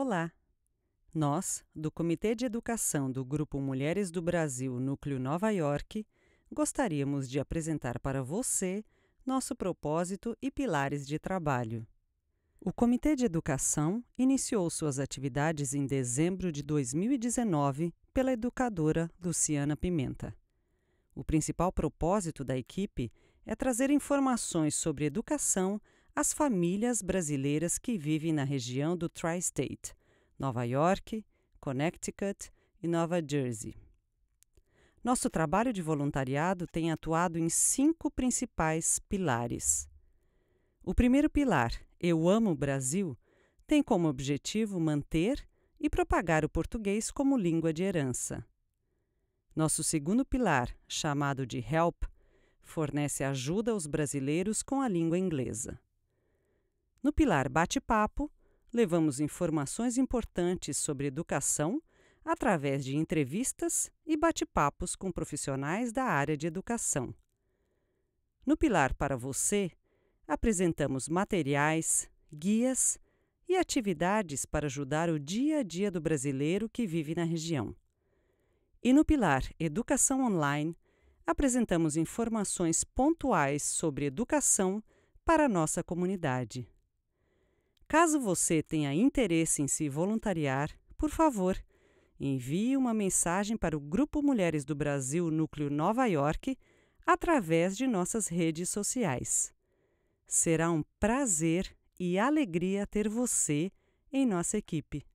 Olá! Nós, do Comitê de Educação do Grupo Mulheres do Brasil Núcleo Nova York, gostaríamos de apresentar para você nosso propósito e pilares de trabalho. O Comitê de Educação iniciou suas atividades em dezembro de 2019 pela educadora Luciana Pimenta. O principal propósito da equipe é trazer informações sobre educação as famílias brasileiras que vivem na região do Tri-State, Nova York, Connecticut e Nova Jersey. Nosso trabalho de voluntariado tem atuado em cinco principais pilares. O primeiro pilar, Eu Amo o Brasil, tem como objetivo manter e propagar o português como língua de herança. Nosso segundo pilar, chamado de Help, fornece ajuda aos brasileiros com a língua inglesa. No pilar Bate-Papo, levamos informações importantes sobre educação através de entrevistas e bate-papos com profissionais da área de educação. No pilar Para Você, apresentamos materiais, guias e atividades para ajudar o dia a dia do brasileiro que vive na região. E no pilar Educação Online, apresentamos informações pontuais sobre educação para a nossa comunidade. Caso você tenha interesse em se voluntariar, por favor, envie uma mensagem para o Grupo Mulheres do Brasil Núcleo Nova York através de nossas redes sociais. Será um prazer e alegria ter você em nossa equipe.